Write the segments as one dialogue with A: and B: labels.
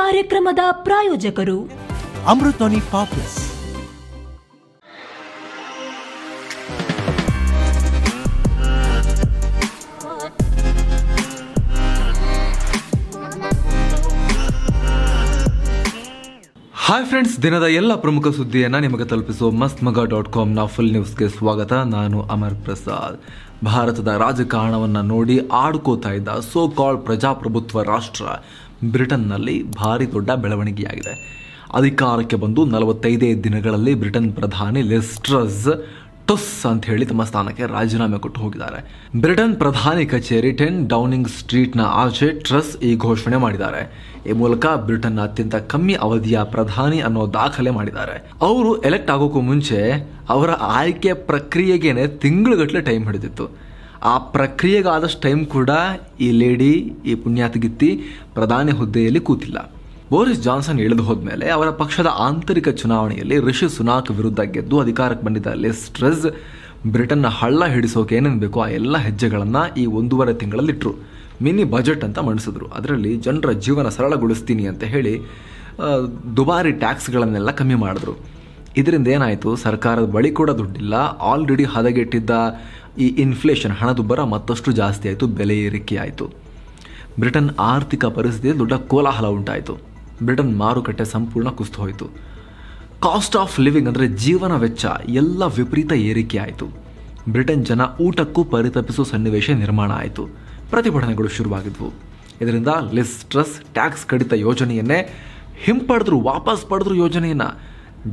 A: ಕಾರ್ಯಕ್ರಮದ ಪ್ರಾಯೋಜಕರು ಅಮೃತನಿ ಪಾಪ್ಲಸ್ hi friends ದಿನದ ಎಲ್ಲ ಪ್ರಮುಖ ಸುದ್ದಿಯನ್ನು ನಿಮಗೆ ತಲುಪಿಸುವ ಮಸ್ತ್ ಮಗ ಡಾಟ್ ಕಾಮ್ನ ಫುಲ್ ನ್ಯೂಸ್ಗೆ ಸ್ವಾಗತ ನಾನು ಅಮರ್ ಪ್ರಸಾದ್ ಭಾರತದ ರಾಜಕಾರಣವನ್ನು ನೋಡಿ ಆಡ್ಕೋತಾ ಇದ್ದ ಸೋ ಕಾಲ್ ಪ್ರಜಾಪ್ರಭುತ್ವ ರಾಷ್ಟ್ರ ಬ್ರಿಟನ್ನಲ್ಲಿ ಭಾರಿ ದೊಡ್ಡ ಬೆಳವಣಿಗೆಯಾಗಿದೆ ಅಧಿಕಾರಕ್ಕೆ ಬಂದು ನಲವತ್ತೈದೇ ದಿನಗಳಲ್ಲಿ ಬ್ರಿಟನ್ ಪ್ರಧಾನಿ ಲೆಸ್ಟ್ರಸ್ ಟುಸ್ ಅಂತ ಹೇಳಿ ತಮ್ಮ ಸ್ಥಾನಕ್ಕೆ ರಾಜೀನಾಮೆ ಕೊಟ್ಟು ಹೋಗಿದ್ದಾರೆ ಬ್ರಿಟನ್ ಪ್ರಧಾನಿ ಕಚೇರಿ ಟೆನ್ ಡೌನಿಂಗ್ ಸ್ಟ್ರೀಟ್ನ ಆಚೆ ಟ್ರಸ್ ಈ ಘೋಷಣೆ ಮಾಡಿದ್ದಾರೆ ಈ ಮೂಲಕ ಬ್ರಿಟನ್ ಅತ್ಯಂತ ಕಮ್ಮಿ ಅವಧಿಯ ಪ್ರಧಾನಿ ಅನ್ನೋ ದಾಖಲೆ ಮಾಡಿದ್ದಾರೆ ಅವರು ಎಲೆಕ್ಟ್ ಆಗೋಕ್ಕೂ ಮುಂಚೆ ಅವರ ಆಯ್ಕೆ ಪ್ರಕ್ರಿಯೆಗೇನೆ ತಿಂಗಳುಗಟ್ಟಲೆ ಟೈಮ್ ಹಿಡಿದಿತ್ತು ಆ ಪ್ರಕ್ರಿಯೆಗಾದಷ್ಟು ಟೈಮ್ ಕೂಡ ಈ ಲೇಡಿ ಈ ಪುಣ್ಯಾತಗಿತ್ತಿ ಪ್ರಧಾನಿ ಹುದ್ದೆಯಲ್ಲಿ ಕೂತಿಲ್ಲ ಬೋರಿಸ್ ಜಾನ್ಸನ್ ಇಳಿದು ಹೋದ್ಮೇಲೆ ಅವರ ಪಕ್ಷದ ಆಂತರಿಕ ಚುನಾವಣೆಯಲ್ಲಿ ಋಷಿ ಸುನಾಕ್ ವಿರುದ್ಧ ಗೆದ್ದು ಅಧಿಕಾರಕ್ಕೆ ಬಂದಿದ್ದ ಸ್ಟ್ರೆಸ್ ಬ್ರಿಟನ್ನ ಹಳ್ಳ ಹಿಡಿಸೋಕೆ ಏನೇನು ಬೇಕೋ ಆ ಎಲ್ಲ ಹೆಜ್ಜೆಗಳನ್ನು ಈ ಒಂದೂವರೆ ತಿಂಗಳಲ್ಲಿಟ್ಟರು ಮಿನಿ ಬಜೆಟ್ ಅಂತ ಮಂಡಿಸಿದ್ರು ಅದರಲ್ಲಿ ಜನರ ಜೀವನ ಸರಳಗೊಳಿಸ್ತೀನಿ ಅಂತ ಹೇಳಿ ದುಬಾರಿ ಟ್ಯಾಕ್ಸ್ಗಳನ್ನೆಲ್ಲ ಕಮ್ಮಿ ಮಾಡಿದ್ರು ಇದರಿಂದ ಏನಾಯಿತು ಸರ್ಕಾರದ ಬಳಿ ಕೂಡ ದುಡ್ಡಿಲ್ಲ ಆಲ್ರೆಡಿ ಹದಗೆಟ್ಟಿದ್ದ ಈ ಇನ್ಫ್ಲೇಷನ್ ಹಣದುಬ್ಬರ ಮತ್ತಷ್ಟು ಜಾಸ್ತಿ ಆಯಿತು ಬೆಲೆ ಏರಿಕೆ ಆಯಿತು ಬ್ರಿಟನ್ ಆರ್ಥಿಕ ಪರಿಸ್ಥಿತಿ ದೊಡ್ಡ ಕೋಲಾಹಲ ಉಂಟಾಯಿತು ಬ್ರಿಟನ್ ಮಾರುಕಟ್ಟೆ ಸಂಪೂರ್ಣ ಕುಸಿತು ಹೋಯಿತು ಕಾಸ್ಟ್ ಆಫ್ ಲಿವಿಂಗ್ ಅಂದರೆ ಜೀವನ ವೆಚ್ಚ ಎಲ್ಲ ವಿಪರೀತ ಏರಿಕೆ ಆಯಿತು ಬ್ರಿಟನ್ ಜನ ಊಟಕ್ಕೂ ಪರಿತಪಿಸುವ ಸನ್ನಿವೇಶ ನಿರ್ಮಾಣ ಆಯಿತು ಪ್ರತಿಭಟನೆಗಳು ಶುರುವಾಗಿದ್ವು ಇದರಿಂದ ಲಿಸ್ಟ್ರಸ್ ಟ್ಯಾಕ್ಸ್ ಕಡಿತ ಯೋಜನೆಯನ್ನೇ ಹಿಂಪಡೆದ್ರು ವಾಪಸ್ ಪಡೆದ್ರು ಯೋಜನೆಯನ್ನು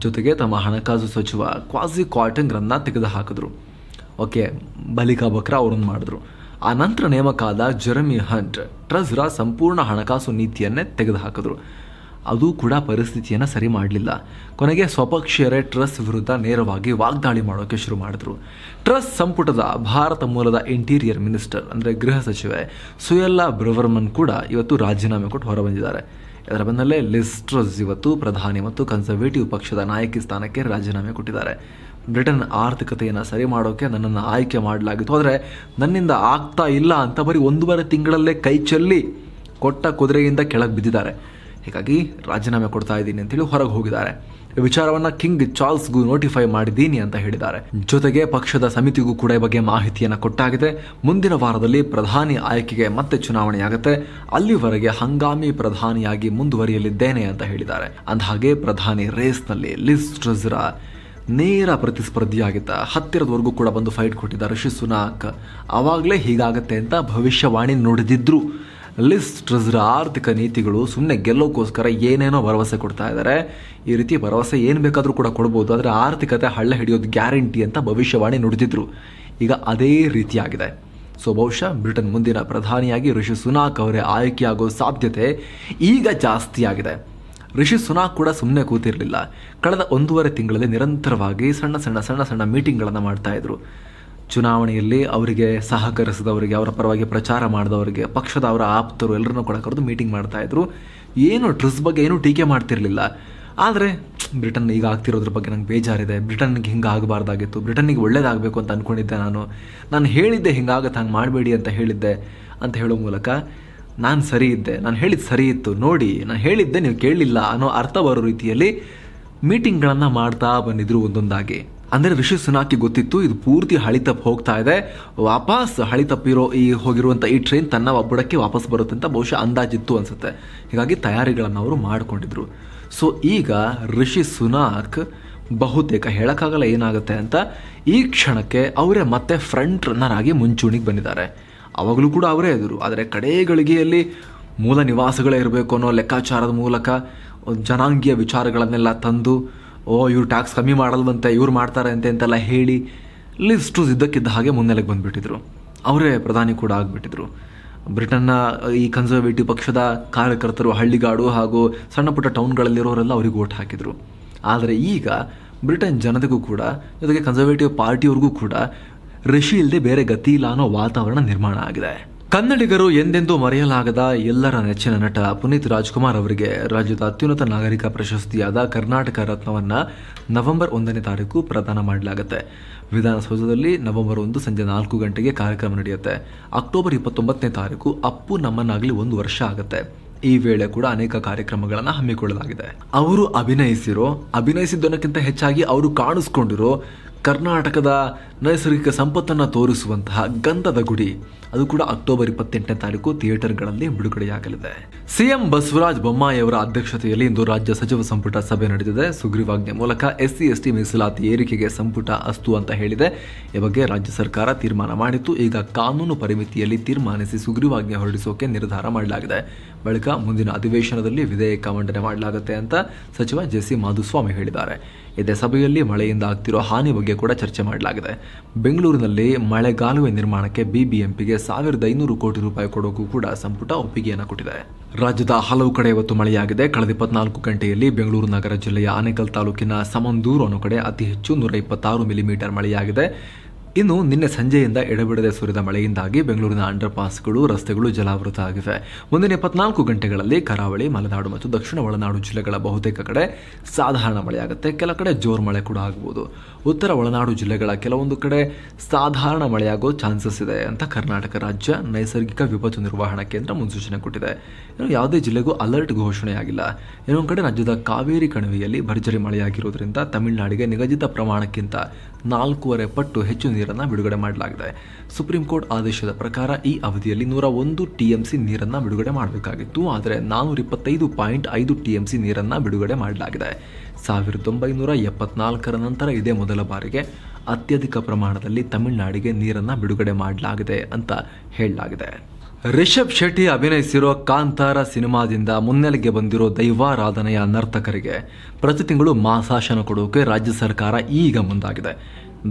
A: ಜೊತೆಗೆ ತಮ್ಮ ಹಣಕಾಸು ಸಚಿವ ಕ್ವಾಸಿ ಕ್ವಾಟಂಗ್ರನ್ನ ತೆಗೆದುಹಾಕಿದ್ರು ಓಕೆ ಬಲಿಕಾ ಬಕ್ರಾ ಅವರನ್ನು ಮಾಡಿದ್ರು ಆ ನಂತರ ನೇಮಕ ಆದ ಜೆರಮಿ ಹಂಟ್ ಟ್ರಸ್ರ ಸಂಪೂರ್ಣ ಹಣಕಾಸು ನೀತಿಯನ್ನೇ ತೆಗೆದುಹಾಕಿದ್ರು ಅದು ಕೂಡ ಪರಿಸ್ಥಿತಿಯನ್ನು ಸರಿ ಮಾಡಲಿಲ್ಲ ಕೊನೆಗೆ ಸ್ವಪಕ್ಷೀಯರೇ ಟ್ರಸ್ ವಿರುದ್ಧ ನೇರವಾಗಿ ವಾಗ್ದಾಳಿ ಮಾಡೋಕ್ಕೆ ಶುರು ಮಾಡಿದ್ರು ಟ್ರಸ್ ಸಂಪುಟದ ಭಾರತ ಮೂಲದ ಇಂಟೀರಿಯರ್ ಮಿನಿಸ್ಟರ್ ಅಂದರೆ ಗೃಹ ಸಚಿವೆ ಸುಯಲ್ಲಾ ಬ್ರವರ್ಮನ್ ಕೂಡ ಇವತ್ತು ರಾಜೀನಾಮೆ ಕೊಟ್ಟು ಹೊರಬಂದಿದ್ದಾರೆ ಇದರ ಬೆನ್ನಲ್ಲೇ ಲಿಸ್ಟ್ರಸ್ ಇವತ್ತು ಪ್ರಧಾನಿ ಮತ್ತು ಕನ್ಸರ್ವೇಟಿವ್ ಪಕ್ಷದ ನಾಯಕಿ ಸ್ಥಾನಕ್ಕೆ ರಾಜೀನಾಮೆ ಕೊಟ್ಟಿದ್ದಾರೆ ಬ್ರಿಟನ್ ಆರ್ಥಿಕತೆಯನ್ನು ಸರಿ ಮಾಡೋಕೆ ನನ್ನನ್ನು ಆಯ್ಕೆ ಮಾಡಲಾಗಿತ್ತು ಆದರೆ ನನ್ನಿಂದ ಆಗ್ತಾ ಇಲ್ಲ ಅಂತ ಬರೀ ಒಂದೂವರೆ ತಿಂಗಳಲ್ಲೇ ಕೈ ಚೆಲ್ಲಿ ಕೊಟ್ಟ ಕುದುರೆಯಿಂದ ಕೆಳಗೆ ಬಿದ್ದಿದ್ದಾರೆ ಹೀಗಾಗಿ ರಾಜೀನಾಮೆ ಕೊಡ್ತಾ ಇದ್ದೀನಿ ಅಂತೇಳಿ ಹೊರಗೆ ಹೋಗಿದ್ದಾರೆ ವಿಚಾರವನ್ನ ಕಿಂಗ್ ಚಾರ್ಲ್ಸ್ಗೂ ನೋಟಿಫೈ ಮಾಡಿದ್ದೀನಿ ಅಂತ ಹೇಳಿದ್ದಾರೆ ಜೊತೆಗೆ ಪಕ್ಷದ ಸಮಿತಿಗೂ ಕೂಡ ಈ ಬಗ್ಗೆ ಮಾಹಿತಿಯನ್ನ ಕೊಟ್ಟಾಗಿದೆ ಮುಂದಿನ ವಾರದಲ್ಲಿ ಪ್ರಧಾನಿ ಆಯ್ಕೆಗೆ ಮತ್ತೆ ಆಗುತ್ತೆ ಅಲ್ಲಿವರೆಗೆ ಹಂಗಾಮಿ ಪ್ರಧಾನಿಯಾಗಿ ಮುಂದುವರಿಯಲಿದ್ದೇನೆ ಅಂತ ಹೇಳಿದ್ದಾರೆ ಹಾಗೆ ಪ್ರಧಾನಿ ರೇಸ್ನಲ್ಲಿ ಲಿಸ್ ನೇರ ಪ್ರತಿಸ್ಪರ್ಧಿಯಾಗಿದ್ದ ಹತ್ತಿರದವರೆಗೂ ಕೂಡ ಬಂದು ಫೈಟ್ ಕೊಟ್ಟಿದ್ದಾರೆ ಋಷಿ ಸುನಾಕ್ ಆವಾಗಲೇ ಹೀಗಾಗತ್ತೆ ಅಂತ ಭವಿಷ್ಯವಾಣಿ ನುಡಿದಿದ್ರು ಲಿಸ್ಟ್ ಆರ್ಥಿಕ ನೀತಿಗಳು ಸುಮ್ಮನೆ ಗೆಲ್ಲೋಕ್ಕೋಸ್ಕರ ಏನೇನೋ ಭರವಸೆ ಕೊಡ್ತಾ ಇದ್ದಾರೆ ಈ ರೀತಿ ಭರವಸೆ ಏನು ಬೇಕಾದರೂ ಕೂಡ ಕೊಡ್ಬೋದು ಆದರೆ ಆರ್ಥಿಕತೆ ಹಳ್ಳ ಹಿಡಿಯೋದು ಗ್ಯಾರಂಟಿ ಅಂತ ಭವಿಷ್ಯವಾಣಿ ನುಡಿದಿದ್ರು ಈಗ ಅದೇ ರೀತಿಯಾಗಿದೆ ಸೊ ಬಹುಶಃ ಬ್ರಿಟನ್ ಮುಂದಿನ ಪ್ರಧಾನಿಯಾಗಿ ಋಷಿ ಸುನಾಕ್ ಅವರೇ ಆಯ್ಕೆಯಾಗೋ ಸಾಧ್ಯತೆ ಈಗ ಜಾಸ್ತಿಯಾಗಿದೆ ರಿಷಿ ಸುನಾಕ್ ಕೂಡ ಸುಮ್ಮನೆ ಕೂತಿರಲಿಲ್ಲ ಕಳೆದ ಒಂದೂವರೆ ತಿಂಗಳಲ್ಲಿ ನಿರಂತರವಾಗಿ ಸಣ್ಣ ಸಣ್ಣ ಸಣ್ಣ ಸಣ್ಣ ಮೀಟಿಂಗ್ಗಳನ್ನು ಮಾಡ್ತಾಯಿದ್ರು ಚುನಾವಣೆಯಲ್ಲಿ ಅವರಿಗೆ ಸಹಕರಿಸಿದವರಿಗೆ ಅವರ ಪರವಾಗಿ ಪ್ರಚಾರ ಮಾಡಿದವರಿಗೆ ಪಕ್ಷದ ಅವರ ಆಪ್ತರು ಎಲ್ಲರನ್ನೂ ಕೂಡ ಕರೆದು ಮೀಟಿಂಗ್ ಇದ್ರು ಏನು ಟ್ರಿಸ್ ಬಗ್ಗೆ ಏನೂ ಟೀಕೆ ಮಾಡ್ತಿರಲಿಲ್ಲ ಆದರೆ ಬ್ರಿಟನ್ ಈಗ ಆಗ್ತಿರೋದ್ರ ಬಗ್ಗೆ ನಂಗೆ ಬೇಜಾರಿದೆ ಬ್ರಿಟನ್ಗೆ ಹಿಂಗೆ ಆಗಬಾರ್ದಾಗಿತ್ತು ಬ್ರಿಟನ್ನಿಗೆ ಒಳ್ಳೇದಾಗಬೇಕು ಅಂತ ಅಂದ್ಕೊಂಡಿದ್ದೆ ನಾನು ನಾನು ಹೇಳಿದ್ದೆ ಹಿಂಗಾಗತ್ತೆ ಹಂಗೆ ಮಾಡಬೇಡಿ ಅಂತ ಹೇಳಿದ್ದೆ ಅಂತ ಹೇಳೋ ಮೂಲಕ ನಾನು ಸರಿ ಇದ್ದೆ ನಾನು ಹೇಳಿದ್ದು ಸರಿ ಇತ್ತು ನೋಡಿ ನಾನು ಹೇಳಿದ್ದೆ ನೀವು ಕೇಳಲಿಲ್ಲ ಅನ್ನೋ ಅರ್ಥ ಬರೋ ರೀತಿಯಲ್ಲಿ ಮೀಟಿಂಗ್ಗಳನ್ನು ಮಾಡ್ತಾ ಬಂದಿದ್ರು ಒಂದೊಂದಾಗಿ ಅಂದರೆ ಋಷಿ ಸುನಾಕಿ ಗೊತ್ತಿತ್ತು ಇದು ಪೂರ್ತಿ ತಪ್ಪು ಹೋಗ್ತಾ ಇದೆ ವಾಪಸ್ ತಪ್ಪಿರೋ ಈ ಹೋಗಿರುವಂಥ ಈ ಟ್ರೈನ್ ತನ್ನ ಒಬ್ಬಡಕ್ಕೆ ವಾಪಸ್ ಬರುತ್ತೆ ಅಂತ ಬಹುಶಃ ಅಂದಾಜಿತ್ತು ಅನಿಸುತ್ತೆ ಹೀಗಾಗಿ ತಯಾರಿಗಳನ್ನು ಅವರು ಮಾಡಿಕೊಂಡಿದ್ರು ಸೊ ಈಗ ಋಷಿ ಸುನಾಕ್ ಬಹುತೇಕ ಹೇಳೋಕ್ಕಾಗಲ್ಲ ಏನಾಗುತ್ತೆ ಅಂತ ಈ ಕ್ಷಣಕ್ಕೆ ಅವರೇ ಮತ್ತೆ ಫ್ರಂಟ್ ರನ್ನರ್ ಆಗಿ ಮುಂಚೂಣಿಗೆ ಬಂದಿದ್ದಾರೆ ಅವಾಗಲೂ ಕೂಡ ಅವರೇ ಎದುರು ಆದರೆ ಕಡೆಗಳಿಗೆಯಲ್ಲಿ ಗಳಿಗೆಯಲ್ಲಿ ಮೂಲ ನಿವಾಸಗಳೇ ಇರಬೇಕು ಅನ್ನೋ ಲೆಕ್ಕಾಚಾರದ ಮೂಲಕ ಜನಾಂಗೀಯ ವಿಚಾರಗಳನ್ನೆಲ್ಲ ತಂದು ಓ ಇವ್ರು ಟ್ಯಾಕ್ಸ್ ಕಮ್ಮಿ ಮಾಡಲ್ವಂತೆ ಇವ್ರು ಮಾಡ್ತಾರೆ ಅಂತೆ ಅಂತೆಲ್ಲ ಹೇಳಿ ಲಿಸ್ಟು ಇದ್ದಕ್ಕಿದ್ದ ಹಾಗೆ ಮುನ್ನೆಲೆಗೆ ಬಂದುಬಿಟ್ಟಿದ್ರು ಅವರೇ ಪ್ರಧಾನಿ ಕೂಡ ಆಗಿಬಿಟ್ಟಿದ್ರು ಬ್ರಿಟನ್ನ ಈ ಕನ್ಸರ್ವೇಟಿವ್ ಪಕ್ಷದ ಕಾರ್ಯಕರ್ತರು ಹಳ್ಳಿಗಾಡು ಹಾಗೂ ಸಣ್ಣ ಪುಟ್ಟ ಟೌನ್ಗಳಲ್ಲಿರೋರೆಲ್ಲ ಅವ್ರಿಗೆ ಓಟ್ ಹಾಕಿದರು ಆದರೆ ಈಗ ಬ್ರಿಟನ್ ಜನತೆಗೂ ಕೂಡ ಜೊತೆಗೆ ಕನ್ಸರ್ವೇಟಿವ್ ಪಾರ್ಟಿಯವ್ರಿಗೂ ಕೂಡ ಋಷಿ ಇಲ್ಲದೆ ಬೇರೆ ಗತಿ ಇಲ್ಲ ಅನ್ನೋ ವಾತಾವರಣ ನಿರ್ಮಾಣ ಆಗಿದೆ ಕನ್ನಡಿಗರು ಎಂದೆಂದು ಮರೆಯಲಾಗದ ಎಲ್ಲರ ನೆಚ್ಚಿನ ನಟ ಪುನೀತ್ ರಾಜ್ಕುಮಾರ್ ಅವರಿಗೆ ರಾಜ್ಯದ ಅತ್ಯುನ್ನತ ನಾಗರಿಕ ಪ್ರಶಸ್ತಿಯಾದ ಕರ್ನಾಟಕ ರತ್ನವನ್ನ ನವೆಂಬರ್ ಒಂದನೇ ತಾರೀಕು ಪ್ರದಾನ ಮಾಡಲಾಗುತ್ತೆ ವಿಧಾನಸೌಧದಲ್ಲಿ ನವೆಂಬರ್ ಒಂದು ಸಂಜೆ ನಾಲ್ಕು ಗಂಟೆಗೆ ಕಾರ್ಯಕ್ರಮ ನಡೆಯುತ್ತೆ ಅಕ್ಟೋಬರ್ ಇಪ್ಪತ್ತೊಂಬತ್ತನೇ ತಾರೀಕು ಅಪ್ಪು ನಮ್ಮನ್ನಾಗಲಿ ಒಂದು ವರ್ಷ ಆಗುತ್ತೆ ಈ ವೇಳೆ ಕೂಡ ಅನೇಕ ಕಾರ್ಯಕ್ರಮಗಳನ್ನು ಹಮ್ಮಿಕೊಳ್ಳಲಾಗಿದೆ ಅವರು ಅಭಿನಯಿಸಿರೋ ಅಭಿನಯಿಸಿದ್ದಕ್ಕಿಂತ ಹೆಚ್ಚಾಗಿ ಅವರು ಕಾಣಿಸ್ಕೊಂಡಿರೋ ಕರ್ನಾಟಕದ ನೈಸರ್ಗಿಕ ಸಂಪತ್ತನ್ನು ತೋರಿಸುವಂತಹ ಗಂಧದ ಗುಡಿ ಅದು ಕೂಡ ಅಕ್ಟೋಬರ್ ಇಪ್ಪತ್ತೆಂಟನೇ ತಾರೀಕು ಥಿಯೇಟರ್ಗಳಲ್ಲಿ ಬಿಡುಗಡೆಯಾಗಲಿದೆ ಸಿಎಂ ಬಸವರಾಜ ಬೊಮ್ಮಾಯಿಯವರ ಅಧ್ಯಕ್ಷತೆಯಲ್ಲಿ ಇಂದು ರಾಜ್ಯ ಸಚಿವ ಸಂಪುಟ ಸಭೆ ನಡೆದಿದೆ ಸುಗ್ರೀವಾಜ್ಞೆ ಮೂಲಕ ಎಸ್ಸಿ ಎಸ್ಟಿ ಮೀಸಲಾತಿ ಏರಿಕೆಗೆ ಸಂಪುಟ ಅಸ್ತು ಅಂತ ಹೇಳಿದೆ ಈ ಬಗ್ಗೆ ರಾಜ್ಯ ಸರ್ಕಾರ ತೀರ್ಮಾನ ಮಾಡಿತ್ತು ಈಗ ಕಾನೂನು ಪರಿಮಿತಿಯಲ್ಲಿ ತೀರ್ಮಾನಿಸಿ ಸುಗ್ರೀವಾಜ್ಞೆ ಹೊರಡಿಸೋಕೆ ನಿರ್ಧಾರ ಮಾಡಲಾಗಿದೆ ಬಳಿಕ ಮುಂದಿನ ಅಧಿವೇಶನದಲ್ಲಿ ವಿಧೇಯಕ ಮಂಡನೆ ಮಾಡಲಾಗುತ್ತೆ ಅಂತ ಸಚಿವ ಜೆ ಸಿ ಮಾಧುಸ್ವಾಮಿ ಹೇಳಿದ್ದಾರೆ ಇದೇ ಸಭೆಯಲ್ಲಿ ಮಳೆಯಿಂದ ಆಗ್ತಿರೋ ಹಾನಿ ಬಗ್ಗೆ ಕೂಡ ಚರ್ಚೆ ಮಾಡಲಾಗಿದೆ ಬೆಂಗಳೂರಿನಲ್ಲಿ ಮಳೆಗಾಲುವೆ ನಿರ್ಮಾಣಕ್ಕೆ ಬಿಬಿಎಂಪಿಗೆ ಸಾವಿರದ ಐನೂರು ಕೋಟಿ ರೂಪಾಯಿ ಕೊಡೋಕ್ಕೂ ಕೂಡ ಸಂಪುಟ ಒಪ್ಪಿಗೆಯನ್ನು ಕೊಟ್ಟಿದೆ ರಾಜ್ಯದ ಹಲವು ಕಡೆ ಇವತ್ತು ಮಳೆಯಾಗಿದೆ ಕಳೆದ ಇಪ್ಪತ್ನಾಲ್ಕು ಗಂಟೆಯಲ್ಲಿ ಬೆಂಗಳೂರು ನಗರ ಜಿಲ್ಲೆಯ ಆನೇಕಲ್ ತಾಲೂಕಿನ ಸಮಂದೂರು ಅನ್ನೋ ಕಡೆ ಅತಿ ಹೆಚ್ಚು ನೂರ ಇಪ್ಪತ್ತಾರು ಮಿಲಿಮೀಟರ್ ಮಳೆಯಾಗಿದೆ ಇನ್ನು ನಿನ್ನೆ ಸಂಜೆಯಿಂದ ಎಡಬಿಡದೆ ಸುರಿದ ಮಳೆಯಿಂದಾಗಿ ಬೆಂಗಳೂರಿನ ಪಾಸ್ಗಳು ರಸ್ತೆಗಳು ಜಲಾವೃತ ಆಗಿವೆ ಮುಂದಿನ ಇಪ್ಪತ್ನಾಲ್ಕು ಗಂಟೆಗಳಲ್ಲಿ ಕರಾವಳಿ ಮಲೆನಾಡು ಮತ್ತು ದಕ್ಷಿಣ ಒಳನಾಡು ಜಿಲ್ಲೆಗಳ ಬಹುತೇಕ ಕಡೆ ಸಾಧಾರಣ ಮಳೆಯಾಗುತ್ತೆ ಕೆಲ ಕಡೆ ಜೋರು ಮಳೆ ಕೂಡ ಆಗಬಹುದು ಉತ್ತರ ಒಳನಾಡು ಜಿಲ್ಲೆಗಳ ಕೆಲವೊಂದು ಕಡೆ ಸಾಧಾರಣ ಮಳೆಯಾಗೋ ಚಾನ್ಸಸ್ ಇದೆ ಅಂತ ಕರ್ನಾಟಕ ರಾಜ್ಯ ನೈಸರ್ಗಿಕ ವಿಪತ್ತು ನಿರ್ವಹಣಾ ಕೇಂದ್ರ ಮುನ್ಸೂಚನೆ ಕೊಟ್ಟಿದೆ ಇನ್ನು ಯಾವುದೇ ಜಿಲ್ಲೆಗೂ ಅಲರ್ಟ್ ಘೋಷಣೆಯಾಗಿಲ್ಲ ಇನ್ನೊಂದು ಕಡೆ ರಾಜ್ಯದ ಕಾವೇರಿ ಕಣಿವೆಯಲ್ಲಿ ಭರ್ಜರಿ ಮಳೆಯಾಗಿರುವುದರಿಂದ ತಮಿಳುನಾಡಿಗೆ ನಿಗದಿತ ಪ್ರಮಾಣಕ್ಕಿಂತ ನಾಲ್ಕೂವರೆ ಪಟ್ಟು ಹೆಚ್ಚು ನೀರನ್ನು ಬಿಡುಗಡೆ ಮಾಡಲಾಗಿದೆ ಸುಪ್ರೀಂ ಕೋರ್ಟ್ ಆದೇಶದ ಪ್ರಕಾರ ಈ ಅವಧಿಯಲ್ಲಿ ನೂರ ಒಂದು ಟಿ ಎಂ ಸಿ ನೀರನ್ನು ಬಿಡುಗಡೆ ಮಾಡಬೇಕಾಗಿತ್ತು ಆದರೆ ನಾನ್ನೂರ ಇಪ್ಪತ್ತೈದು ಪಾಯಿಂಟ್ ಐದು ಟಿ ಎಂ ಸಿ ನೀರನ್ನು ಬಿಡುಗಡೆ ಮಾಡಲಾಗಿದೆ ಸಾವಿರದ ಒಂಬೈನೂರ ಎಪ್ಪತ್ನಾಲ್ಕರ ನಂತರ ಇದೇ ಮೊದಲ ಬಾರಿಗೆ ಅತ್ಯಧಿಕ ಪ್ರಮಾಣದಲ್ಲಿ ತಮಿಳುನಾಡಿಗೆ ನೀರನ್ನು ಬಿಡುಗಡೆ ಮಾಡಲಾಗಿದೆ ಅಂತ ಹೇಳಲಾಗಿದೆ ರಿಷಬ್ ಶೆಟ್ಟಿ ಅಭಿನಯಿಸಿರೋ ಕಾಂತಾರ ಸಿನಿಮಾದಿಂದ ಮುನ್ನೆಲೆಗೆ ಬಂದಿರೋ ದೈವಾರಾಧನೆಯ ನರ್ತಕರಿಗೆ ಪ್ರತಿ ತಿಂಗಳು ಮಾಸಾಶನ ಕೊಡೋಕೆ ರಾಜ್ಯ ಸರ್ಕಾರ ಈಗ ಮುಂದಾಗಿದೆ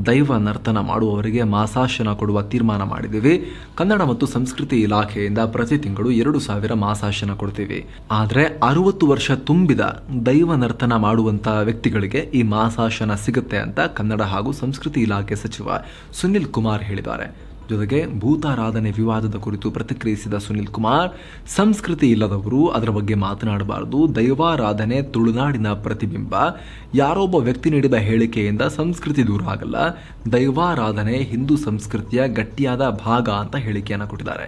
A: ದೈವ ನರ್ತನ ಮಾಡುವವರಿಗೆ ಮಾಸಾಶನ ಕೊಡುವ ತೀರ್ಮಾನ ಮಾಡಿದ್ದೀವಿ ಕನ್ನಡ ಮತ್ತು ಸಂಸ್ಕೃತಿ ಇಲಾಖೆಯಿಂದ ಪ್ರತಿ ತಿಂಗಳು ಎರಡು ಸಾವಿರ ಮಾಸಾಶನ ಕೊಡ್ತೀವಿ ಆದರೆ ಅರುವತ್ತು ವರ್ಷ ತುಂಬಿದ ದೈವ ನರ್ತನ ಮಾಡುವಂತಹ ವ್ಯಕ್ತಿಗಳಿಗೆ ಈ ಮಾಸಾಶನ ಸಿಗುತ್ತೆ ಅಂತ ಕನ್ನಡ ಹಾಗೂ ಸಂಸ್ಕೃತಿ ಇಲಾಖೆ ಸಚಿವ ಸುನಿಲ್ ಕುಮಾರ್ ಹೇಳಿದ್ದಾರೆ ಜೊತೆಗೆ ಭೂತಾರಾಧನೆ ವಿವಾದದ ಕುರಿತು ಪ್ರತಿಕ್ರಿಯಿಸಿದ ಸುನಿಲ್ ಕುಮಾರ್ ಸಂಸ್ಕೃತಿ ಇಲ್ಲದವರು ಅದರ ಬಗ್ಗೆ ಮಾತನಾಡಬಾರದು ದೈವಾರಾಧನೆ ತುಳುನಾಡಿನ ಪ್ರತಿಬಿಂಬ ಯಾರೊಬ್ಬ ವ್ಯಕ್ತಿ ನೀಡಿದ ಹೇಳಿಕೆಯಿಂದ ಸಂಸ್ಕೃತಿ ದೂರ ಆಗಲ್ಲ ದೈವಾರಾಧನೆ ಹಿಂದೂ ಸಂಸ್ಕೃತಿಯ ಗಟ್ಟಿಯಾದ ಭಾಗ ಅಂತ ಹೇಳಿಕೆಯನ್ನು ಕೊಟ್ಟಿದ್ದಾರೆ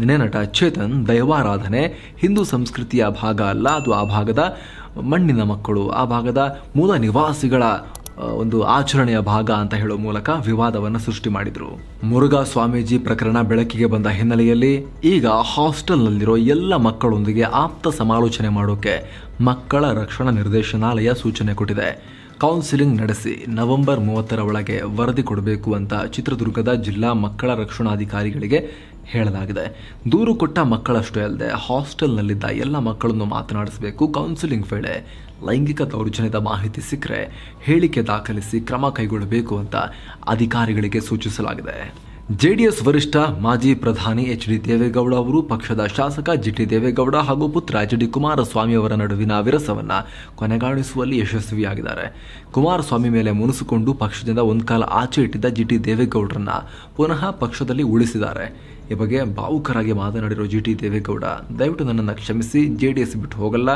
A: ನಿನ್ನೆ ನಟ ಚೇತನ್ ದೈವಾರಾಧನೆ ಹಿಂದೂ ಸಂಸ್ಕೃತಿಯ ಭಾಗ ಅಲ್ಲ ಅದು ಆ ಭಾಗದ ಮಣ್ಣಿನ ಮಕ್ಕಳು ಆ ಭಾಗದ ಮೂಲ ನಿವಾಸಿಗಳ ಒಂದು ಆಚರಣೆಯ ಭಾಗ ಅಂತ ಹೇಳೋ ಮೂಲಕ ವಿವಾದವನ್ನು ಸೃಷ್ಟಿ ಮಾಡಿದರು ಮುರುಘಾ ಸ್ವಾಮೀಜಿ ಪ್ರಕರಣ ಬೆಳಕಿಗೆ ಬಂದ ಹಿನ್ನೆಲೆಯಲ್ಲಿ ಈಗ ಹಾಸ್ಟೆಲ್ನಲ್ಲಿರೋ ಎಲ್ಲ ಮಕ್ಕಳೊಂದಿಗೆ ಆಪ್ತ ಸಮಾಲೋಚನೆ ಮಾಡೋಕೆ ಮಕ್ಕಳ ರಕ್ಷಣಾ ನಿರ್ದೇಶನಾಲಯ ಸೂಚನೆ ಕೊಟ್ಟಿದೆ ಕೌನ್ಸಿಲಿಂಗ್ ನಡೆಸಿ ನವೆಂಬರ್ ಮೂವತ್ತರ ಒಳಗೆ ವರದಿ ಕೊಡಬೇಕು ಅಂತ ಚಿತ್ರದುರ್ಗದ ಜಿಲ್ಲಾ ಮಕ್ಕಳ ರಕ್ಷಣಾಧಿಕಾರಿಗಳಿಗೆ ಹೇಳಲಾಗಿದೆ ದೂರು ಕೊಟ್ಟ ಮಕ್ಕಳಷ್ಟೇ ಅಲ್ಲದೆ ಹಾಸ್ಟೆಲ್ನಲ್ಲಿದ್ದ ಎಲ್ಲ ಮಕ್ಕಳನ್ನು ಮಾತನಾಡಿಸಬೇಕು ಕೌನ್ಸಿಲಿಂಗ್ ವೇಳೆ ಲೈಂಗಿಕ ದೌರ್ಜನ್ಯದ ಮಾಹಿತಿ ಸಿಕ್ಕರೆ ಹೇಳಿಕೆ ದಾಖಲಿಸಿ ಕ್ರಮ ಕೈಗೊಳ್ಳಬೇಕು ಅಂತ ಅಧಿಕಾರಿಗಳಿಗೆ ಸೂಚಿಸಲಾಗಿದೆ ಜೆಡಿಎಸ್ ವರಿಷ್ಠ ಮಾಜಿ ಪ್ರಧಾನಿ ಎಚ್ ಡಿ ದೇವೇಗೌಡ ಅವರು ಪಕ್ಷದ ಶಾಸಕ ಜಿಟಿ ದೇವೇಗೌಡ ಹಾಗೂ ಪುತ್ರ ಎಚ್ ಡಿ ಕುಮಾರಸ್ವಾಮಿ ಅವರ ನಡುವಿನ ವಿರಸವನ್ನು ಕೊನೆಗಾಣಿಸುವಲ್ಲಿ ಯಶಸ್ವಿಯಾಗಿದ್ದಾರೆ ಕುಮಾರಸ್ವಾಮಿ ಮೇಲೆ ಮುನಿಸಿಕೊಂಡು ಪಕ್ಷದಿಂದ ಒಂದು ಕಾಲ ಆಚೆ ಇಟ್ಟಿದ್ದ ಜಿಟಿ ದೇವೇಗೌಡರನ್ನ ಪುನಃ ಪಕ್ಷದಲ್ಲಿ ಉಳಿಸಿದ್ದಾರೆ ಈ ಬಗ್ಗೆ ಭಾವುಕರಾಗಿ ಮಾತನಾಡಿರೋ ಜಿ ಟಿ ದೇವೇಗೌಡ ದಯವಿಟ್ಟು ನನ್ನನ್ನು ಕ್ಷಮಿಸಿ ಜೆ ಡಿ ಎಸ್ ಬಿಟ್ಟು ಹೋಗಲ್ಲ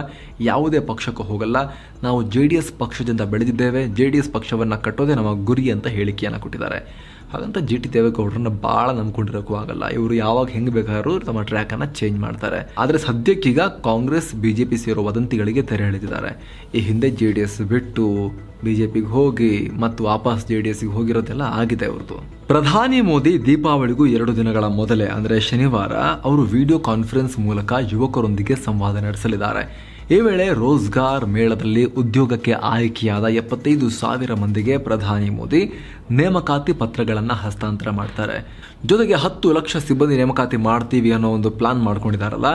A: ಯಾವುದೇ ಪಕ್ಷಕ್ಕೂ ಹೋಗಲ್ಲ ನಾವು ಜೆ ಡಿ ಎಸ್ ಪಕ್ಷದಿಂದ ಬೆಳೆದಿದ್ದೇವೆ ಜೆ ಡಿ ಎಸ್ ಪಕ್ಷವನ್ನು ಕಟ್ಟೋದೇ ನಮ್ಮ ಗುರಿ ಅಂತ ಹೇಳಿಕೆಯನ್ನು ಕೊಟ್ಟಿದ್ದಾರೆ ಹಾಗಂತ ಜಿ ಟಿ ದೇವೇಗೌಡರನ್ನ ಬಹಳ ನಂಬ್ಕೊಂಡಿರೋಕು ಆಗಲ್ಲ ಇವರು ಯಾವಾಗ ಹೆಂಗ್ ಬೇಕಾದ್ರೂ ತಮ್ಮ ಟ್ರ್ಯಾಕ್ ಅನ್ನ ಚೇಂಜ್ ಮಾಡ್ತಾರೆ ಆದ್ರೆ ಸದ್ಯಕ್ಕೀಗ ಕಾಂಗ್ರೆಸ್ ಬಿಜೆಪಿ ಸೇರೋ ವದಂತಿಗಳಿಗೆ ತೆರೆ ಎಳೆದಿದ್ದಾರೆ ಈ ಹಿಂದೆ ಜೆ ಡಿ ಎಸ್ ಬಿಟ್ಟು ಬಿಜೆಪಿಗೆ ಹೋಗಿ ಮತ್ತು ವಾಪಸ್ ಜೆ ಡಿ ಎಸ್ಗೆ ಹೋಗಿರೋದೆಲ್ಲ ಆಗಿದೆ ಅವ್ರದ್ದು ಪ್ರಧಾನಿ ಮೋದಿ ದೀಪಾವಳಿಗೂ ಎರಡು ದಿನಗಳ ಮೊದಲೇ ಅಂದ್ರೆ ಶನಿವಾರ ಅವರು ವಿಡಿಯೋ ಕಾನ್ಫರೆನ್ಸ್ ಮೂಲಕ ಯುವಕರೊಂದಿಗೆ ಸಂವಾದ ನಡೆಸಲಿದ್ದಾರೆ ಈ ವೇಳೆ ರೋಜ್ಗಾರ್ ಮೇಳದಲ್ಲಿ ಉದ್ಯೋಗಕ್ಕೆ ಆಯ್ಕೆಯಾದ ಎಪ್ಪತ್ತೈದು ಸಾವಿರ ಮಂದಿಗೆ ಪ್ರಧಾನಿ ಮೋದಿ ನೇಮಕಾತಿ ಪತ್ರಗಳನ್ನು ಹಸ್ತಾಂತರ ಮಾಡ್ತಾರೆ ಜೊತೆಗೆ ಹತ್ತು ಲಕ್ಷ ಸಿಬ್ಬಂದಿ ನೇಮಕಾತಿ ಮಾಡ್ತೀವಿ ಅನ್ನೋ ಒಂದು ಪ್ಲಾನ್ ಮಾಡ್ಕೊಂಡಿದ್ದಾರಲ್ಲ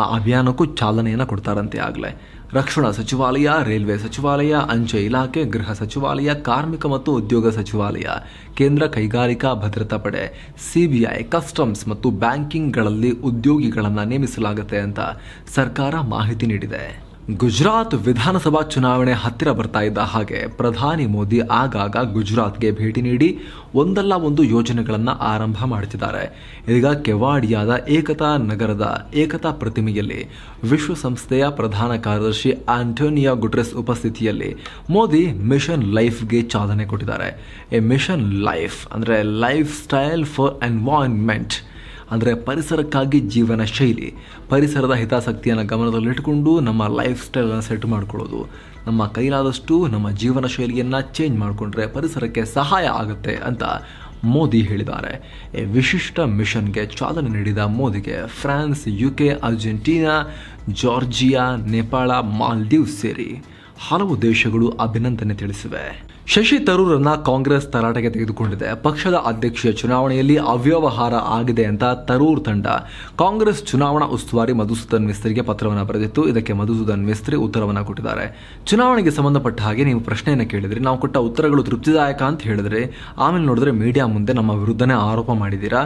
A: ಆ ಅಭಿಯಾನಕ್ಕೂ ಚಾಲನೆಯನ್ನು ಕೊಡ್ತಾರಂತೆ ಆಗಲೇ ರಕ್ಷಣಾ ಸಚಿವಾಲಯ ರೈಲ್ವೆ ಸಚಿವಾಲಯ ಅಂಚೆ ಇಲಾಖೆ ಗೃಹ ಸಚಿವಾಲಯ ಕಾರ್ಮಿಕ ಮತ್ತು ಉದ್ಯೋಗ ಸಚಿವಾಲಯ ಕೇಂದ್ರ ಕೈಗಾರಿಕಾ ಭದ್ರತಾ ಪಡೆ ಸಿಬಿಐ ಕಸ್ಟಮ್ಸ್ ಮತ್ತು ಬ್ಯಾಂಕಿಂಗ್ಗಳಲ್ಲಿ ಉದ್ಯೋಗಿಗಳನ್ನು ನೇಮಿಸಲಾಗುತ್ತೆ ಅಂತ ಸರ್ಕಾರ ಮಾಹಿತಿ ನೀಡಿದೆ ಗುಜರಾತ್ ವಿಧಾನಸಭಾ ಚುನಾವಣೆ ಹತ್ತಿರ ಬರ್ತಾ ಇದ್ದ ಹಾಗೆ ಪ್ರಧಾನಿ ಮೋದಿ ಆಗಾಗ ಗುಜರಾತ್ಗೆ ಭೇಟಿ ನೀಡಿ ಒಂದಲ್ಲ ಒಂದು ಯೋಜನೆಗಳನ್ನು ಆರಂಭ ಮಾಡುತ್ತಿದ್ದಾರೆ ಈಗ ಕೆವಾಡಿಯಾದ ಏಕತಾ ನಗರದ ಏಕತಾ ಪ್ರತಿಮೆಯಲ್ಲಿ ವಿಶ್ವಸಂಸ್ಥೆಯ ಪ್ರಧಾನ ಕಾರ್ಯದರ್ಶಿ ಆಂಟೋನಿಯಾ ಗುಟ್ರೆಸ್ ಉಪಸ್ಥಿತಿಯಲ್ಲಿ ಮೋದಿ ಮಿಷನ್ ಲೈಫ್ಗೆ ಚಾಲನೆ ಕೊಟ್ಟಿದ್ದಾರೆ ಎ ಮಿಷನ್ ಲೈಫ್ ಅಂದರೆ ಲೈಫ್ ಸ್ಟೈಲ್ ಫಾರ್ ಎನ್ವಾರ್ಮೆಂಟ್ ಅಂದರೆ ಪರಿಸರಕ್ಕಾಗಿ ಜೀವನ ಶೈಲಿ ಪರಿಸರದ ಹಿತಾಸಕ್ತಿಯನ್ನು ಗಮನದಲ್ಲಿಟ್ಟುಕೊಂಡು ನಮ್ಮ ಲೈಫ್ ಸ್ಟೈಲನ್ನು ಸೆಟ್ ಮಾಡಿಕೊಳ್ಳೋದು ನಮ್ಮ ಕೈಲಾದಷ್ಟು ನಮ್ಮ ಜೀವನ ಶೈಲಿಯನ್ನು ಚೇಂಜ್ ಮಾಡಿಕೊಂಡ್ರೆ ಪರಿಸರಕ್ಕೆ ಸಹಾಯ ಆಗುತ್ತೆ ಅಂತ ಮೋದಿ ಹೇಳಿದ್ದಾರೆ ಈ ವಿಶಿಷ್ಟ ಮಿಷನ್ಗೆ ಚಾಲನೆ ನೀಡಿದ ಮೋದಿಗೆ France U K Argentina Georgia Nepal Maldives ಸೇರಿ ಹಲವು ದೇಶಗಳು ಅಭಿನಂದನೆ ತಿಳಿಸಿವೆ ಶಶಿ ತರೂರನ್ನ ಕಾಂಗ್ರೆಸ್ ತರಾಟೆಗೆ ತೆಗೆದುಕೊಂಡಿದೆ ಪಕ್ಷದ ಅಧ್ಯಕ್ಷೀಯ ಚುನಾವಣೆಯಲ್ಲಿ ಅವ್ಯವಹಾರ ಆಗಿದೆ ಅಂತ ತರೂರ್ ತಂಡ ಕಾಂಗ್ರೆಸ್ ಚುನಾವಣಾ ಉಸ್ತುವಾರಿ ಮಧುಸೂದನ್ ಮಿಸ್ತ್ರಿಗೆ ಪತ್ರವನ್ನು ಬರೆದಿತ್ತು ಇದಕ್ಕೆ ಮಧುಸೂದನ್ ಮಿಸ್ತ್ರಿ ಉತ್ತರವನ್ನು ಕೊಟ್ಟಿದ್ದಾರೆ ಚುನಾವಣೆಗೆ ಸಂಬಂಧಪಟ್ಟ ಹಾಗೆ ನೀವು ಪ್ರಶ್ನೆಯನ್ನು ಕೇಳಿದ್ರೆ ನಾವು ಕೊಟ್ಟ ಉತ್ತರಗಳು ತೃಪ್ತಿದಾಯಕ ಅಂತ ಹೇಳಿದ್ರೆ ಆಮೇಲೆ ನೋಡಿದ್ರೆ ಮೀಡಿಯಾ ಮುಂದೆ ನಮ್ಮ ವಿರುದ್ಧನೇ ಆರೋಪ ಮಾಡಿದ್ದೀರಾ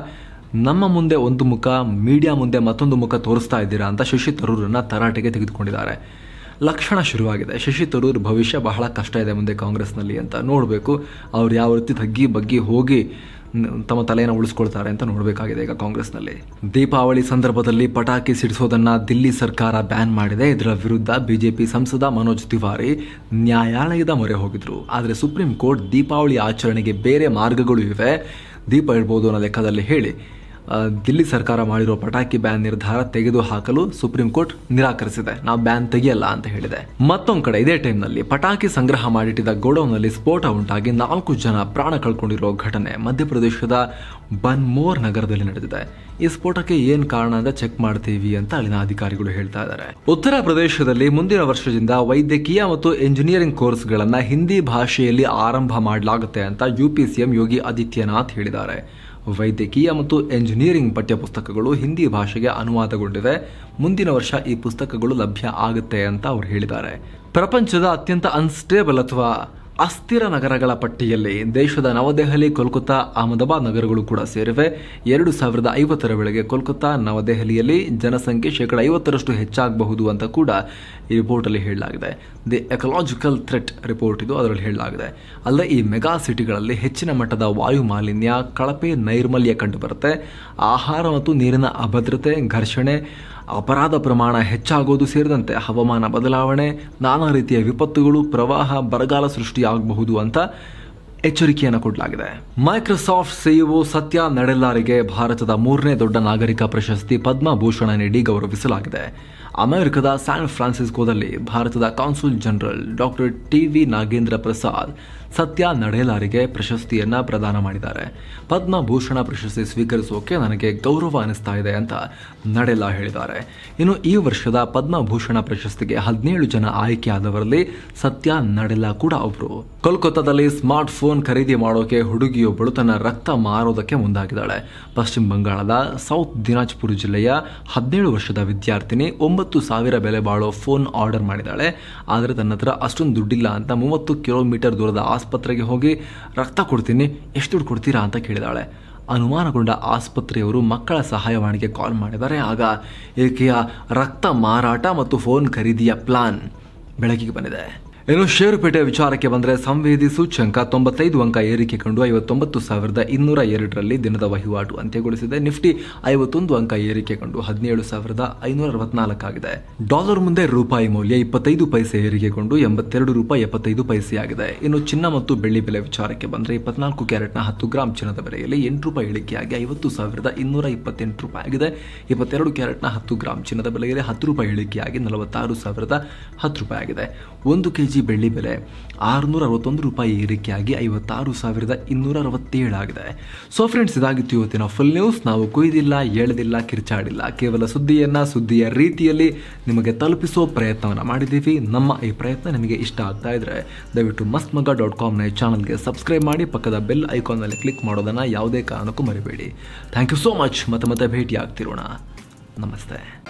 A: ನಮ್ಮ ಮುಂದೆ ಒಂದು ಮುಖ ಮೀಡಿಯಾ ಮುಂದೆ ಮತ್ತೊಂದು ಮುಖ ತೋರಿಸ್ತಾ ಇದ್ದೀರಾ ಅಂತ ಶಶಿ ತರೂರನ್ನ ತರಾಟೆಗೆ ತೆಗೆದುಕೊಂಡಿದ್ದಾರೆ ಲಕ್ಷಣ ಶುರುವಾಗಿದೆ ಶಶಿ ತರೂರ್ ಭವಿಷ್ಯ ಬಹಳ ಕಷ್ಟ ಇದೆ ಮುಂದೆ ಕಾಂಗ್ರೆಸ್ನಲ್ಲಿ ಅಂತ ನೋಡಬೇಕು ಅವ್ರು ಯಾವ ರೀತಿ ತಗ್ಗಿ ಬಗ್ಗಿ ಹೋಗಿ ತಮ್ಮ ತಲೆಯನ್ನು ಉಳಿಸ್ಕೊಳ್ತಾರೆ ಅಂತ ನೋಡಬೇಕಾಗಿದೆ ಈಗ ಕಾಂಗ್ರೆಸ್ನಲ್ಲಿ ದೀಪಾವಳಿ ಸಂದರ್ಭದಲ್ಲಿ ಪಟಾಕಿ ಸಿಡಿಸೋದನ್ನು ದಿಲ್ಲಿ ಸರ್ಕಾರ ಬ್ಯಾನ್ ಮಾಡಿದೆ ಇದರ ವಿರುದ್ಧ ಬಿಜೆಪಿ ಸಂಸದ ಮನೋಜ್ ತಿವಾರಿ ನ್ಯಾಯಾಲಯದ ಮೊರೆ ಹೋಗಿದ್ರು ಆದರೆ ಸುಪ್ರೀಂ ಕೋರ್ಟ್ ದೀಪಾವಳಿ ಆಚರಣೆಗೆ ಬೇರೆ ಮಾರ್ಗಗಳು ಇವೆ ದೀಪ ಇಡ್ಬೋದು ಅನ್ನೋ ಲೆಕ್ಕದಲ್ಲಿ ಹೇಳಿ ದಿಲ್ಲಿ ಸರ್ಕಾರ ಮಾಡಿರುವ ಪಟಾಕಿ ಬ್ಯಾನ್ ನಿರ್ಧಾರ ಹಾಕಲು ಸುಪ್ರೀಂ ಕೋರ್ಟ್ ನಿರಾಕರಿಸಿದೆ ನಾವು ಬ್ಯಾನ್ ತೆಗೆಯಲ್ಲ ಅಂತ ಹೇಳಿದೆ ಮತ್ತೊಂದು ಕಡೆ ಇದೇ ಟೈಮ್ನಲ್ಲಿ ಪಟಾಕಿ ಸಂಗ್ರಹ ಮಾಡಿಟ್ಟಿದ್ದ ಗೋಡೌನ್ನಲ್ಲಿ ಸ್ಫೋಟ ಉಂಟಾಗಿ ನಾಲ್ಕು ಜನ ಪ್ರಾಣ ಕಳ್ಕೊಂಡಿರುವ ಘಟನೆ ಮಧ್ಯಪ್ರದೇಶದ ಬನ್ಮೋರ್ ನಗರದಲ್ಲಿ ನಡೆದಿದೆ ಈ ಸ್ಫೋಟಕ್ಕೆ ಏನ್ ಕಾರಣ ಅಂತ ಚೆಕ್ ಮಾಡ್ತೀವಿ ಅಂತ ಅಲ್ಲಿನ ಅಧಿಕಾರಿಗಳು ಹೇಳ್ತಾ ಇದ್ದಾರೆ ಉತ್ತರ ಪ್ರದೇಶದಲ್ಲಿ ಮುಂದಿನ ವರ್ಷದಿಂದ ವೈದ್ಯಕೀಯ ಮತ್ತು ಎಂಜಿನಿಯರಿಂಗ್ ಕೋರ್ಸ್ಗಳನ್ನು ಹಿಂದಿ ಭಾಷೆಯಲ್ಲಿ ಆರಂಭ ಮಾಡಲಾಗುತ್ತೆ ಅಂತ U P CM Yogi Adityanath ಹೇಳಿದ್ದಾರೆ ವೈದ್ಯಕೀಯ ಮತ್ತು ಎಂಜಿನಿಯರಿಂಗ್ ಪಠ್ಯಪುಸ್ತಕಗಳು ಹಿಂದಿ ಭಾಷೆಗೆ ಅನುವಾದಗೊಂಡಿದೆ ಮುಂದಿನ ವರ್ಷ ಈ ಪುಸ್ತಕಗಳು ಲಭ್ಯ ಆಗುತ್ತೆ ಅಂತ ಅವರು ಹೇಳಿದ್ದಾರೆ ಪ್ರಪಂಚದ ಅತ್ಯಂತ ಅನ್ಸ್ಟೇಬಲ್ ಅಥವಾ ಅಸ್ಥಿರ ನಗರಗಳ ಪಟ್ಟಿಯಲ್ಲಿ ದೇಶದ ನವದೆಹಲಿ ಕೋಲ್ಕತ್ತಾ ಅಹಮದಾಬಾದ್ ನಗರಗಳು ಕೂಡ ಸೇರಿವೆ ಎರಡು ಸಾವಿರದ ಐವತ್ತರ ವೇಳೆಗೆ ಕೋಲ್ಕತ್ತಾ ನವದೆಹಲಿಯಲ್ಲಿ ಜನಸಂಖ್ಯೆ ಶೇಕಡ ಐವತ್ತರಷ್ಟು ಹೆಚ್ಚಾಗಬಹುದು ಅಂತ ಕೂಡ ಈ ರಿಪೋರ್ಟಲ್ಲಿ ಹೇಳಲಾಗಿದೆ ದಿ ಎಕಲಾಜಿಕಲ್ ಥ್ರೆಟ್ ರಿಪೋರ್ಟ್ ಇದು ಅದರಲ್ಲಿ ಹೇಳಲಾಗಿದೆ ಅಲ್ಲದೆ ಈ ಮೆಗಾ ಸಿಟಿಗಳಲ್ಲಿ ಹೆಚ್ಚಿನ ಮಟ್ಟದ ವಾಯು ಮಾಲಿನ್ಯ ಕಳಪೆ ನೈರ್ಮಲ್ಯ ಕಂಡುಬರುತ್ತೆ ಆಹಾರ ಮತ್ತು ನೀರಿನ ಅಭದ್ರತೆ ಘರ್ಷಣೆ ಅಪರಾಧ ಪ್ರಮಾಣ ಹೆಚ್ಚಾಗೋದು ಸೇರಿದಂತೆ ಹವಾಮಾನ ಬದಲಾವಣೆ ನಾನಾ ರೀತಿಯ ವಿಪತ್ತುಗಳು ಪ್ರವಾಹ ಬರಗಾಲ ಸೃಷ್ಟಿಯಾಗಬಹುದು ಅಂತ ಎಚ್ಚರಿಕೆಯನ್ನು ಕೊಡಲಾಗಿದೆ ಮೈಕ್ರೋಸಾಫ್ಟ್ ಸಿಇಒ ಸತ್ಯ ನಡೆಲ್ಲಾರಿಗೆ ಭಾರತದ ಮೂರನೇ ದೊಡ್ಡ ನಾಗರಿಕ ಪ್ರಶಸ್ತಿ ಪದ್ಮಭೂಷಣ ನೀಡಿ ಗೌರವಿಸಲಾಗಿದೆ ಅಮೆರಿಕದ ಸ್ಯಾನ್ ಫ್ರಾನ್ಸಿಸ್ಕೋದಲ್ಲಿ ಭಾರತದ consul general doctor T V Nagendra Prasad Satya ನಡೆಲಾರಿಗೆ ಪ್ರಶಸ್ತಿಯನ್ನು ಪ್ರದಾನ ಮಾಡಿದ್ದಾರೆ ಪದ್ಮಭೂಷಣ ಪ್ರಶಸ್ತಿ ಸ್ವೀಕರಿಸೋಕೆ ನನಗೆ ಗೌರವ ಅನಿಸ್ತಾ ಇದೆ ಅಂತ ನಡೆಲಾ ಹೇಳಿದ್ದಾರೆ ಇನ್ನು ಈ ವರ್ಷದ ಪದ್ಮಭೂಷಣ ಪ್ರಶಸ್ತಿಗೆ ಹದಿನೇಳು ಜನ ಆಯ್ಕೆಯಾದವರಲ್ಲಿ ಸತ್ಯ ನಡೆಲಾ ಕೂಡ ಒಬ್ಬರು ಕೋಲ್ಕತ್ತಾದಲ್ಲಿ ಫೋನ್ ಐಫೋನ್ ಖರೀದಿ ಮಾಡೋಕೆ ಹುಡುಗಿಯೊಬ್ಬಳು ತನ್ನ ರಕ್ತ ಮಾರೋದಕ್ಕೆ ಮುಂದಾಗಿದ್ದಾಳೆ ಪಶ್ಚಿಮ ಬಂಗಾಳದ ಸೌತ್ ದಿನಾಜ್ಪುರ್ ಜಿಲ್ಲೆಯ ಹದಿನೇಳು ವರ್ಷದ ವಿದ್ಯಾರ್ಥಿನಿ ಒಂಬತ್ತು ಸಾವಿರ ಬೆಲೆ ಬಾಳೋ ಫೋನ್ ಆರ್ಡರ್ ಮಾಡಿದ್ದಾಳೆ ಆದರೆ ತನ್ನ ಹತ್ರ ಅಷ್ಟೊಂದು ದುಡ್ಡಿಲ್ಲ ಅಂತ ಮೂವತ್ತು ಕಿಲೋಮೀಟರ್ ದೂರದ ಆಸ್ಪತ್ರೆಗೆ ಹೋಗಿ ರಕ್ತ ಕೊಡ್ತೀನಿ ಎಷ್ಟು ದುಡ್ಡು ಕೊಡ್ತೀರಾ ಅಂತ ಕೇಳಿದಾಳೆ ಅನುಮಾನಗೊಂಡ ಆಸ್ಪತ್ರೆಯವರು ಮಕ್ಕಳ ಸಹಾಯವಾಣಿಗೆ ಕಾಲ್ ಮಾಡಿದರೆ ಆಗ ಏಕೆಯ ರಕ್ತ ಮಾರಾಟ ಮತ್ತು ಫೋನ್ ಖರೀದಿಯ ಪ್ಲಾನ್ ಬೆಳಕಿಗೆ ಬಂದಿದೆ ಇನ್ನು ಷೇರುಪೇಟೆ ವಿಚಾರಕ್ಕೆ ಬಂದರೆ ಸಂವೇದಿ ಸೂಚ್ಯಂಕ ತೊಂಬತ್ತೈದು ಅಂಕ ಏರಿಕೆ ಕಂಡು ಐವತ್ತೊಂಬತ್ತು ಸಾವಿರದ ಇನ್ನೂರ ಎರಡರಲ್ಲಿ ದಿನದ ವಹಿವಾಟು ಅಂತ್ಯಗೊಳಿಸಿದೆ ನಿಫ್ಟಿ ಐವತ್ತೊಂದು ಅಂಕ ಏರಿಕೆ ಕಂಡು ಹದಿನೇಳು ಸಾವಿರದ ಐನೂರ ಅರವತ್ನಾಲ್ಕಾಗಿದೆ ಡಾಲರ್ ಮುಂದೆ ರೂಪಾಯಿ ಮೌಲ್ಯ ಇಪ್ಪತ್ತೈದು ಪೈಸೆ ಏರಿಕೆ ಕಂಡು ಎಂಬತ್ತೆರಡು ರೂಪಾಯಿ ಎಪ್ಪತ್ತೈದು ಪೈಸೆಯಾಗಿದೆ ಇನ್ನು ಚಿನ್ನ ಮತ್ತು ಬೆಳ್ಳಿ ಬೆಲೆ ವಿಚಾರಕ್ಕೆ ಬಂದರೆ ಇಪ್ಪತ್ನಾಲ್ಕು ಕ್ಯಾರೆಟ್ನ ಹತ್ತು ಗ್ರಾಮ್ ಚಿನ್ನದ ಬೆಲೆಯಲ್ಲಿ ಎಂಟು ರೂಪಾಯಿ ಇಳಿಕೆಯಾಗಿ ಐವತ್ತು ಸಾವಿರದ ಇನ್ನೂರ ಇಪ್ಪತ್ತೆಂಟು ರೂಪಾಯಿ ಆಗಿದೆ ಇಪ್ಪತ್ತೆರಡು ಕ್ಯಾರೆಟ್ನ ಹತ್ತು ಗ್ರಾಮ್ ಚಿನ್ನದ ಬೆಲೆಯಲ್ಲಿ ಹತ್ತು ರೂಪಾಯಿ ಇಳಿಕೆಯಾಗಿ ನಲವತ್ತಾರು ಸಾವಿರದ ಹತ್ತು ರೂಪಾಯಿ ಆಗಿದೆ ಒಂದು ಕೆಜಿ ಜಿ ಬೆಳ್ಳಿ ಬೆಲೆ ಆರುನೂರ ಅರವತ್ತೊಂದು ರೂಪಾಯಿ ಏರಿಕೆಯಾಗಿ ಐವತ್ತಾರು ಸಾವಿರದ ಇನ್ನೂರ ಆಗಿದೆ ಸೊ ಫ್ರೆಂಡ್ಸ್ ಇದಾಗಿತ್ತು ಇವತ್ತಿನ ಫುಲ್ ನ್ಯೂಸ್ ನಾವು ಕುಯ್ದಿಲ್ಲ ಹೇಳದಿಲ್ಲ ಕಿರ್ಚಾಡಿಲ್ಲ ಕೇವಲ ಸುದ್ದಿಯನ್ನು ಸುದ್ದಿಯ ರೀತಿಯಲ್ಲಿ ನಿಮಗೆ ತಲುಪಿಸುವ ಪ್ರಯತ್ನವನ್ನು ಮಾಡಿದ್ದೀವಿ ನಮ್ಮ ಈ ಪ್ರಯತ್ನ ನಿಮಗೆ ಇಷ್ಟ ಆಗ್ತಾ ಇದ್ರೆ ದಯವಿಟ್ಟು ಮಸ್ತ್ ಮಗ ಡಾಟ್ ಕಾಮ್ನ ಈ ಚಾನಲ್ಗೆ ಸಬ್ಸ್ಕ್ರೈಬ್ ಮಾಡಿ ಪಕ್ಕದ ಬೆಲ್ ಐಕಾನ್ನಲ್ಲಿ ಕ್ಲಿಕ್ ಮಾಡೋದನ್ನು ಯಾವುದೇ ಕಾರಣಕ್ಕೂ ಮರಿಬೇಡಿ ಥ್ಯಾಂಕ್ ಯು ಸೋ ಮಚ್ ಮತ್ತೆ ಮತ್ತೆ ಭೇಟಿ ಆಗ್ತಿರೋಣ ನಮಸ್ತೆ